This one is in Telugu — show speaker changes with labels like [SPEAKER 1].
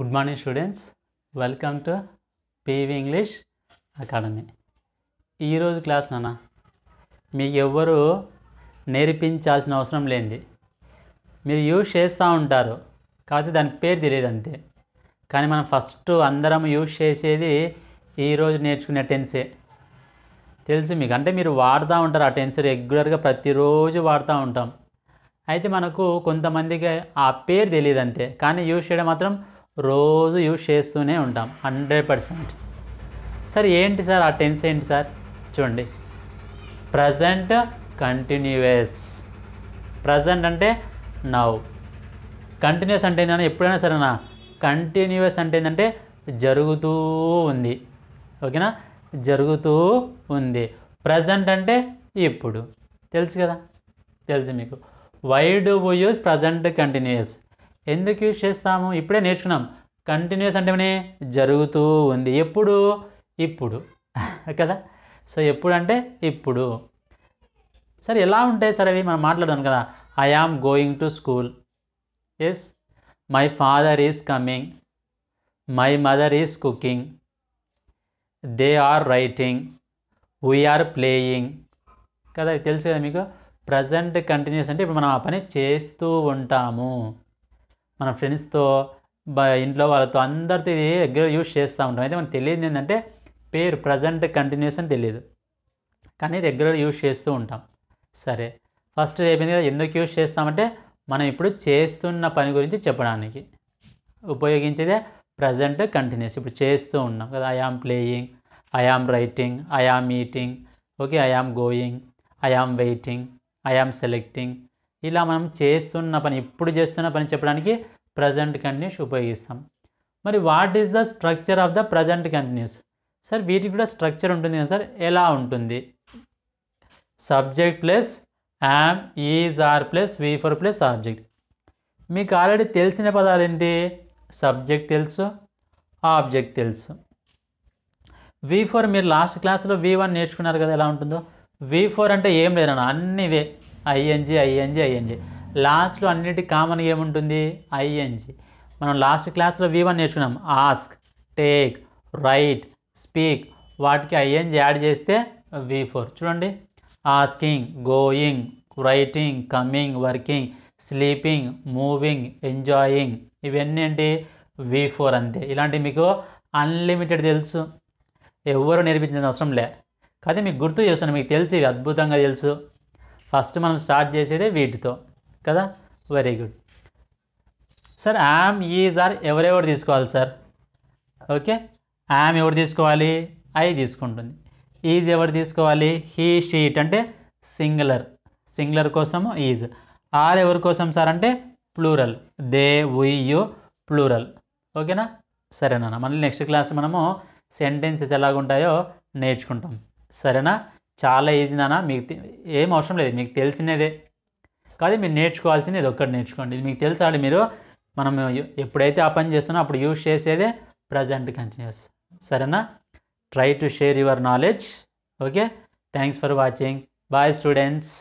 [SPEAKER 1] good morning students welcome to PV English academy ఈరోజు క్లాస్ నాన్న మీకు ఎవ్వరూ నేర్పించాల్సిన అవసరం లేనిది మీరు యూజ్ చేస్తూ ఉంటారు కాబట్టి దాని పేరు తెలియదు అంతే కానీ మనం ఫస్ట్ అందరం యూజ్ చేసేది ఈరోజు నేర్చుకునే టెన్సే తెలుసు మీకు అంటే మీరు వాడుతూ ఉంటారు ఆ టెన్స్ రెగ్యులర్గా ప్రతిరోజు వాడుతూ ఉంటాం అయితే మనకు కొంతమందికి ఆ పేరు తెలియదు అంతే కానీ యూజ్ చేయడం మాత్రం రోజు యూజ్ చేస్తూనే ఉంటాం హండ్రెడ్ పర్సెంట్ సార్ ఏంటి సార్ ఆ టెన్స్ ఏంటి సార్ చూడండి ప్రజెంట్ కంటిన్యూస్ ప్రజెంట్ అంటే నవ్ కంటిన్యూస్ అంటే ఏంటంటే ఎప్పుడైనా సరేనా కంటిన్యూస్ అంటే ఏంటంటే జరుగుతూ ఉంది ఓకేనా జరుగుతూ ఉంది ప్రజెంట్ అంటే ఇప్పుడు తెలుసు కదా తెలుసు మీకు why do use present continuous ఎందుకు యూజ్ చేస్తాము ఇప్పుడే నేర్చుకున్నాం కంటిన్యూస్ అంటేనే జరుగుతూ ఉంది ఎప్పుడు ఇప్పుడు కదా సో ఎప్పుడు అంటే ఇప్పుడు సరే ఎలా ఉంటాయి సరే అవి మనం మాట్లాడదాం కదా I am going to school yes my father is coming my mother is cooking they are writing we are playing కదా తెలుసు కదా మీకు ప్రజెంట్ కంటిన్యూస్ అంటే ఇప్పుడు మనం ఆ పని చేస్తూ ఉంటాము మన ఫ్రెండ్స్తో ఇంట్లో వాళ్ళతో అందరితో ఇది రెగ్యులర్ యూజ్ చేస్తూ ఉంటాం అయితే మనకు తెలియదు ఏంటంటే పేరు ప్రజెంట్ కంటిన్యూస్ అని తెలియదు కానీ రెగ్యులర్ యూజ్ చేస్తూ ఉంటాం సరే ఫస్ట్ ఏమైంది కదా ఎందుకు యూజ్ చేస్తామంటే మనం ఇప్పుడు చేస్తున్న పని గురించి చెప్పడానికి ఉపయోగించేదే ప్రజెంట్ కంటిన్యూస్ ఇప్పుడు చేస్తూ ఉన్నాం కదా I am playing I am writing I am eating okay I am going I am waiting I am selecting ఇలా మనం చేస్తున్న పని ఇప్పుడు చేస్తున్న పని చెప్పడానికి ప్రజెంట్ కంటిన్యూస్ ఉపయోగిస్తాం మరి what is the structure of the present continuous sir వీటికి కూడా స్ట్రక్చర్ ఉంటుంది కదా సార్ ఎలా ఉంటుంది subject plus am is are plus V four plus object మీకు ఆల్రెడీ తెలిసిన పదాలు ఏంటి సబ్జెక్ట్ తెలుసు ఆబ్జెక్ట్ తెలుసు వి ఫోర్ మీరు లాస్ట్ క్లాస్లో వి వన్ నేర్చుకున్నారు కదా ఎలా ఉంటుందో వి ఫోర్ అంటే ఏం లేదన్న అన్నీ ఇదే ఐఎన్జి ఐఎన్జి ఐఎన్జి లాస్ట్లో అన్నిటి కామన్ ఏముంటుంది ఐఎన్జి మనం లాస్ట్ క్లాస్లో వి నేర్చుకున్నాం ఆస్క్ టేక్ రైట్ స్పీక్ వాటికి ఐఎన్జి యాడ్ చేస్తే వి ఫోర్ చూడండి asking going writing coming working sleeping moving enjoying ఇవన్నీ ఏంటి వి ఫోర్ అంతే ఇలాంటివి మీకు అన్లిమిటెడ్ తెలుసు ఎవరు నేర్పించిన అవసరం లే కానీ మీకు గుర్తు చేస్తున్నాను మీకు తెలిసి అద్భుతంగా తెలుసు ఫస్ట్ మనం స్టార్ట్ చేసేదే వీటితో కదా very good sir am is are ఎవరెవరు తీసుకోవాలి సార్ ఓకే యామ్ ఎవరు తీసుకోవాలి ఐ తీసుకుంటుంది ఈజ్ ఎవరు తీసుకోవాలి హీ షీట్ అంటే సింగులర్ సింగులర్ కోసము ఈజ్ ఆర్ ఎవరి కోసం సార్ అంటే plural they we you plural ఓకేనా సరేనా మళ్ళీ నెక్స్ట్ క్లాస్ మనము సెంటెన్సెస్ ఎలాగుంటాయో నేర్చుకుంటాం సరేనా చాలా ఈజీ నాన్న మీకు ఏం అవసరం లేదు మీకు తెలిసినదే కానీ మీరు నేర్చుకోవాల్సింది ఇది ఒక్కటి నేర్చుకోండి ఇది మీకు తెలుసాడు మీరు మనం ఎప్పుడైతే ఆ పని చేస్తున్నా అప్పుడు యూజ్ చేసేదే ప్రజెంట్ కంటిన్యూస్ సరేనా try to share your knowledge okay thanks for watching bye students